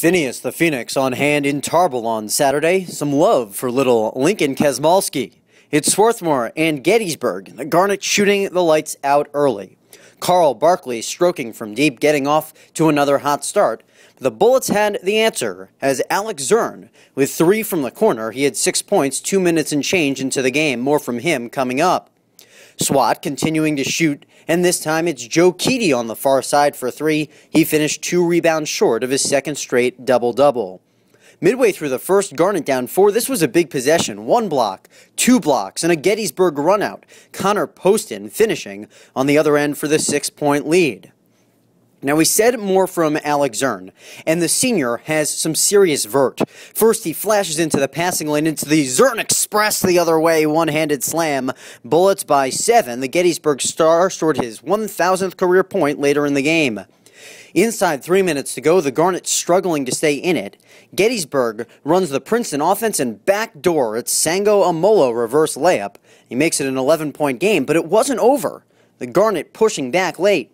Phineas the Phoenix on hand in Tarbell on Saturday. Some love for little Lincoln Kesmalski. It's Swarthmore and Gettysburg, the Garnet shooting the lights out early. Carl Barkley stroking from deep, getting off to another hot start. The Bullets had the answer as Alex Zern, with three from the corner, he had six points, two minutes and change into the game. More from him coming up. SWAT continuing to shoot, and this time it's Joe Keady on the far side for three. He finished two rebounds short of his second straight double-double. Midway through the first, Garnet down four. This was a big possession. One block, two blocks, and a Gettysburg runout. Connor Poston finishing on the other end for the six-point lead. Now, we said more from Alex Zern, and the senior has some serious vert. First, he flashes into the passing lane, into the Zern Express the other way, one handed slam. Bullets by seven. The Gettysburg Star scored his 1,000th career point later in the game. Inside three minutes to go, the Garnets struggling to stay in it. Gettysburg runs the Princeton offense and backdoor. It's Sango Amolo reverse layup. He makes it an 11 point game, but it wasn't over. The Garnet pushing back late.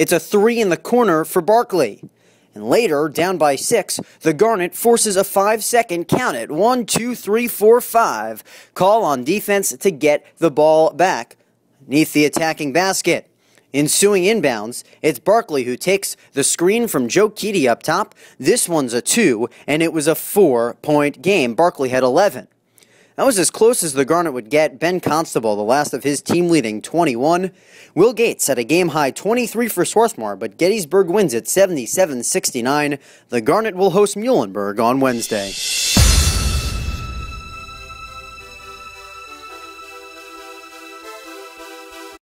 It's a three in the corner for Barkley. And later, down by six, the Garnet forces a five second count it. One, two, three, four, five. Call on defense to get the ball back. Neath the attacking basket. Ensuing inbounds, it's Barkley who takes the screen from Joe Keady up top. This one's a two, and it was a four point game. Barkley had 11. That was as close as the Garnet would get. Ben Constable, the last of his team leading 21. Will Gates at a game high 23 for Swarthmore, but Gettysburg wins at 77 69. The Garnet will host Muhlenberg on Wednesday.